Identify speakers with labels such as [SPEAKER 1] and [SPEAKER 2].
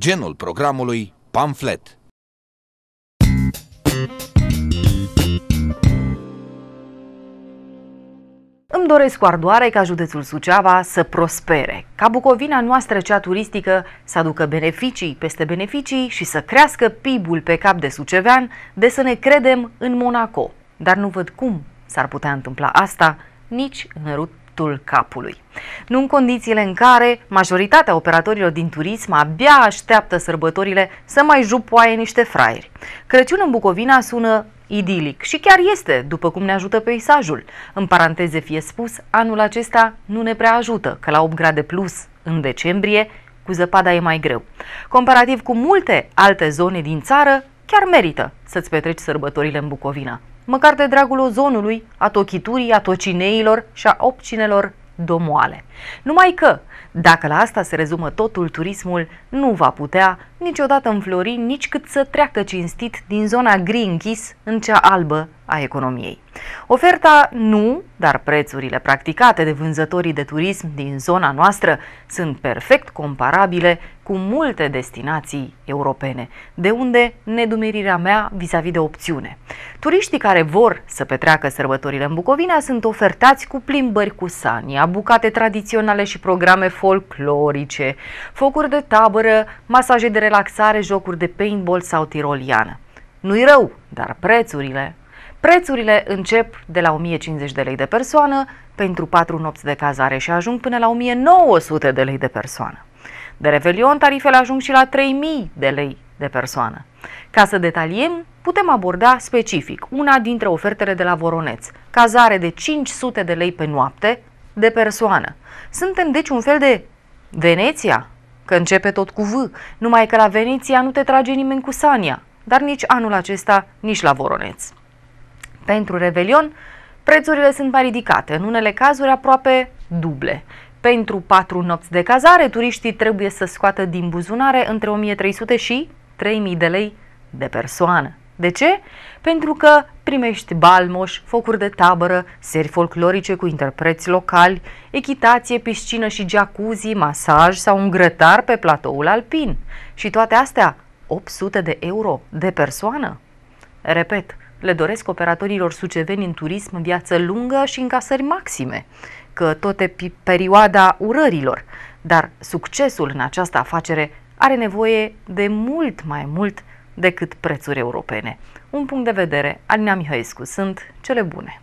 [SPEAKER 1] Genul programului pamflet. Îmi doresc cu ardoare ca județul Suceava să prospere, ca Bucovina noastră cea turistică să aducă beneficii peste beneficii și să crească PIB-ul pe cap de sucevean de să ne credem în Monaco. Dar nu văd cum s-ar putea întâmpla asta nici în rut vârful capului. Nu în condițiile în care majoritatea operatorilor din turism abia așteaptă sărbătorile să mai jupoaie niște fraieri. Crăciunul în Bucovina sună idilic și chiar este, după cum ne ajută peisajul. În paranteze fie spus, anul acesta nu ne prea ajută, că la 8 grade plus în decembrie cu zăpada e mai greu. Comparativ cu multe alte zone din țară, chiar merită să-ți petreci sărbătorile în Bucovina măcar de dragul ozonului, a tochiturii, a tocineilor și a opcinelor domoale. Numai că, dacă la asta se rezumă totul, turismul nu va putea niciodată înflori nici cât să treacă cinstit din zona gri închis în cea albă a economiei. Oferta nu, dar prețurile practicate de vânzătorii de turism din zona noastră sunt perfect comparabile cu multe destinații europene, de unde nedumerirea mea vis-a-vis de opțiune. Turiștii care vor să petreacă sărbătorile în Bucovina sunt ofertați cu plimbări cu sania, bucate tradiționale și programe folclorice, focuri de tabără, masaje de relaxare, jocuri de paintball sau tiroliană. Nu-i rău, dar prețurile Prețurile încep de la 1050 de lei de persoană pentru 4 nopți de cazare și ajung până la 1900 de lei de persoană. De Revelion tarifele ajung și la 3000 de lei de persoană. Ca să detaliem, putem aborda specific una dintre ofertele de la Voroneț, cazare de 500 de lei pe noapte de persoană. Suntem deci un fel de Veneția, că începe tot cu V, numai că la Veneția nu te trage nimeni cu Sania, dar nici anul acesta, nici la Voroneț pentru Revelion, prețurile sunt mai ridicate, în unele cazuri aproape duble. Pentru patru nopți de cazare, turiștii trebuie să scoată din buzunare între 1300 și 3000 de lei de persoană. De ce? Pentru că primești balmoș, focuri de tabără, seri folclorice cu interpreți locali, echitație, piscină și jacuzzi, masaj sau un grătar pe platoul alpin. Și toate astea 800 de euro de persoană? Repet, le doresc operatorilor suceveni în turism viață lungă și încasări maxime, că tot e perioada urărilor, dar succesul în această afacere are nevoie de mult mai mult decât prețuri europene. Un punct de vedere al Mihăescu sunt cele bune.